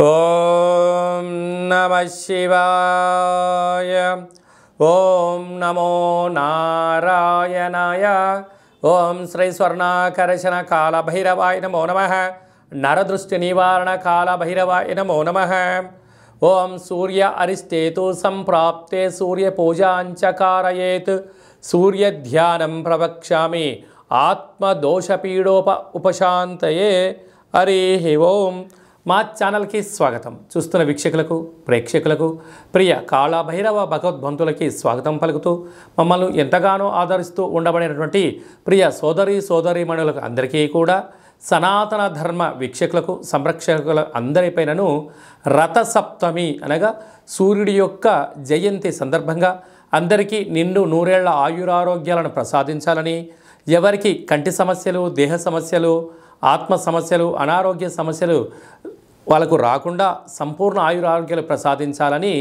ॐ नमः शिवाय ॐ नमो नारायणाय ॐ श्रीस्वर्णाकर्षणकालभैरवाय नमो नमः नरदृष्टिनिवारणकालभैरवाय नमो नमः ॐ सूर्य अरिष्टेतु सम्प्राप्ते सूर्यपूजाञ्च कारयेत् सूर्यध्यानं प्रवक्ष्यामि आत्मदोषपीडोप उपशान्तये हरिः ओम् మా ఛానల్కి స్వాగతం చూస్తున్న వీక్షకులకు ప్రేక్షకులకు ప్రియ కాళభైరవ భగవద్బంధులకి స్వాగతం పలుకుతూ మమ్మల్ని ఎంతగానో ఆదరిస్తూ ఉండబడినటువంటి ప్రియ సోదరి సోదరీమణులకు అందరికీ కూడా సనాతన ధర్మ వీక్షకులకు సంరక్షకుల అందరిపైనను రథసప్తమి అనగా సూర్యుడి యొక్క జయంతి సందర్భంగా అందరికీ నిండు నూరేళ్ల ఆయురారోగ్యాలను ప్రసాదించాలని ఎవరికి కంటి సమస్యలు దేహ సమస్యలు ఆత్మ సమస్యలు అనారోగ్య సమస్యలు వాళ్ళకు రాకుండా సంపూర్ణ ఆయురారోగ్యాలు ప్రసాదించాలని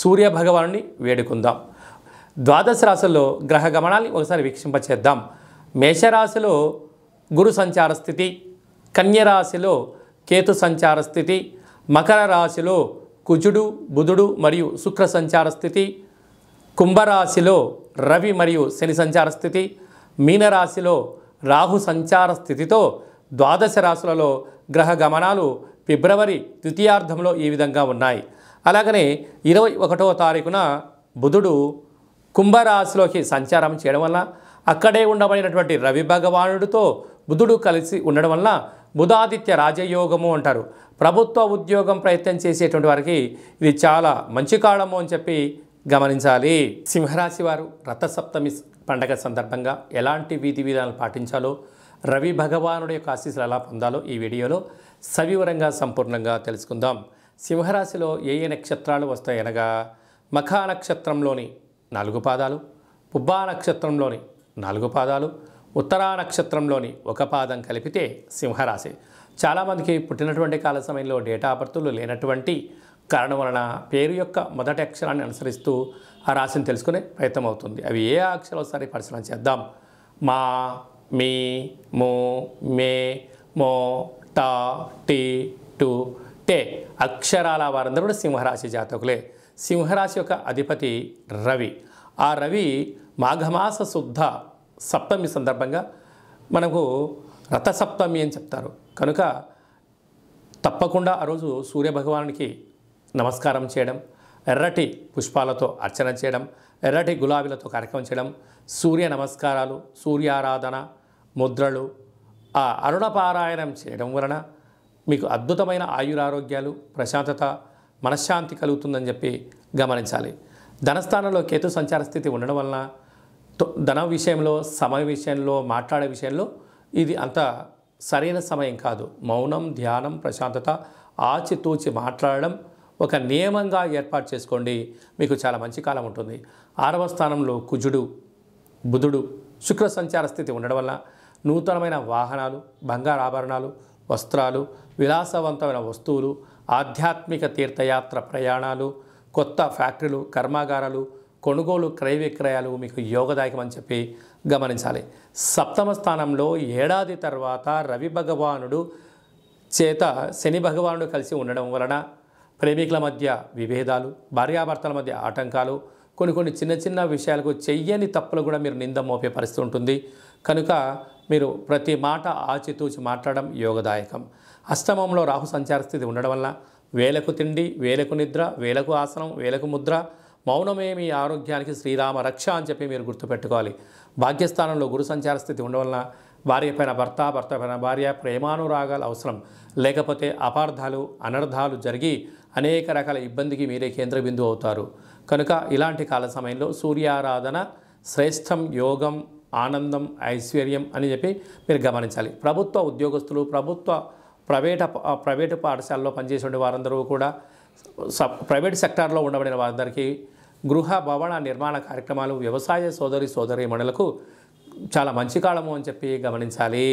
సూర్య భగవానుని వేడుకుందాం ద్వాదశ రాశుల్లో గ్రహ గమనాన్ని ఒకసారి వీక్షింపచేద్దాం మేషరాశిలో గురు సంచార స్థితి కన్యరాశిలో కేతు సంచార స్థితి మకర రాశిలో కుజుడు బుధుడు మరియు శుక్ర సంచార స్థితి కుంభరాశిలో రవి మరియు శని సంచార స్థితి మీనరాశిలో రాహు సంచార స్థితితో ద్వాదశ రాశులలో గ్రహ గమనాలు ఫిబ్రవరి ద్వితీయార్థంలో ఈ విధంగా ఉన్నాయి అలాగనే ఇరవై ఒకటవ తారీఖున బుధుడు కుంభరాశిలోకి సంచారం చేయడం వల్ల అక్కడే ఉండబడినటువంటి రవి భగవానుడితో బుధుడు కలిసి ఉండడం వల్ల బుధాదిత్య రాజయోగము అంటారు ప్రభుత్వ ఉద్యోగం ప్రయత్నం చేసేటువంటి వారికి ఇది చాలా మంచి కాలము అని చెప్పి గమనించాలి సింహరాశి వారు రథసప్తమి పండగ సందర్భంగా ఎలాంటి విధి విధానాలు పాటించాలో రవి భగవానుడి యొక్క ఆశీస్సులు ఎలా పొందాలో ఈ వీడియోలో సవివరంగా సంపూర్ణంగా తెలుసుకుందాం సింహరాశిలో ఏ ఏ నక్షత్రాలు వస్తాయనగా మఖా నక్షత్రంలోని నాలుగు పాదాలు పుబ్బా నక్షత్రంలోని నాలుగు పాదాలు ఉత్తరా నక్షత్రంలోని ఒక పాదం కలిపితే సింహరాశి చాలామందికి పుట్టినటువంటి కాల సమయంలో డేటా బర్తులు లేనటువంటి కారణం వలన పేరు యొక్క మొదటి అక్షరాన్ని అనుసరిస్తూ ఆ రాశిని తెలుసుకునే ప్రయత్నం అవుతుంది అవి ఏ అక్షరాలు ఒకసారి పరిశీలన చేద్దాం మా మీ మో మే మో ట టీ టు టే అక్షరాల వారందరూ కూడా సింహరాశి జాతకులే సింహరాశి యొక్క అధిపతి రవి ఆ రవి మాఘమాస శుద్ధ సప్తమి సందర్భంగా మనకు రథసప్తమి అని చెప్తారు కనుక తప్పకుండా ఆ రోజు సూర్యభగవానునికి నమస్కారం చేయడం ఎర్రటి పుష్పాలతో అర్చన చేయడం ఎర్రటి గులాబీలతో కార్యక్రమం చేయడం సూర్య నమస్కారాలు సూర్యారాధన ముద్రలు ఆ అరుణపారాయణం చేయడం వలన మీకు అద్భుతమైన ఆయురారోగ్యాలు ప్రశాంతత మనశ్శాంతి కలుగుతుందని చెప్పి గమనించాలి ధనస్థానంలో కేతు సంచార స్థితి ఉండడం వలన ధన విషయంలో సమయ విషయంలో మాట్లాడే విషయంలో ఇది అంత సరైన సమయం కాదు మౌనం ధ్యానం ప్రశాంతత ఆచితూచి మాట్లాడడం ఒక నియమంగా ఏర్పాటు చేసుకోండి మీకు చాలా మంచి కాలం ఉంటుంది ఆరవ స్థానంలో కుజుడు బుధుడు శుక్ర సంచార స్థితి ఉండడం వల్ల నూతనమైన వాహనాలు బంగారు ఆభరణాలు వస్త్రాలు విలాసవంతమైన వస్తువులు ఆధ్యాత్మిక తీర్థయాత్ర ప్రయాణాలు కొత్త ఫ్యాక్టరీలు కర్మాగారాలు కొనుగోలు క్రయ విక్రయాలు మీకు యోగదాయకం అని చెప్పి గమనించాలి సప్తమ స్థానంలో ఏడాది తర్వాత రవి భగవానుడు చేత శని భగవానుడు కలిసి ఉండడం వలన ప్రేమికుల మధ్య విభేదాలు భార్యాభర్తల మధ్య ఆటంకాలు కొన్ని కొన్ని చిన్న చిన్న విషయాలకు చెయ్యని తప్పులు కూడా మీరు నింద మోపే పరిస్థితి ఉంటుంది కనుక మీరు ప్రతి మాట ఆచితూచి మాట్లాడడం యోగదాయకం అష్టమంలో రాహు సంచార స్థితి ఉండడం వల్ల వేలకు తిండి వేలకు నిద్ర వేలకు ఆసనం వేలకు ముద్ర మౌనమే మీ ఆరోగ్యానికి శ్రీరామ రక్ష అని చెప్పి మీరు గుర్తుపెట్టుకోవాలి భాగ్యస్థానంలో గురు సంచార స్థితి ఉండడం వల్ల భార్య పైన భర్త భర్త పైన భార్య ప్రేమానురాగాలు అవసరం లేకపోతే అపార్థాలు అనర్థాలు జరిగి అనేక రకాల ఇబ్బందికి మీరే కేంద్ర బిందువు అవుతారు కనుక ఇలాంటి కాల సమయంలో సూర్యారాధన శ్రేష్టం యోగం ఆనందం ఐశ్వర్యం అని చెప్పి మీరు గమనించాలి ప్రభుత్వ ఉద్యోగస్తులు ప్రభుత్వ ప్రైవేట్ ప్రైవేటు పాఠశాలలో పనిచేసే వారందరూ కూడా ప్రైవేట్ సెక్టార్లో ఉండబడిన వారందరికీ గృహ భవన నిర్మాణ కార్యక్రమాలు వ్యవసాయ సోదరి సోదరి మణులకు చాలా మంచి కాలము అని చెప్పి గమనించాలి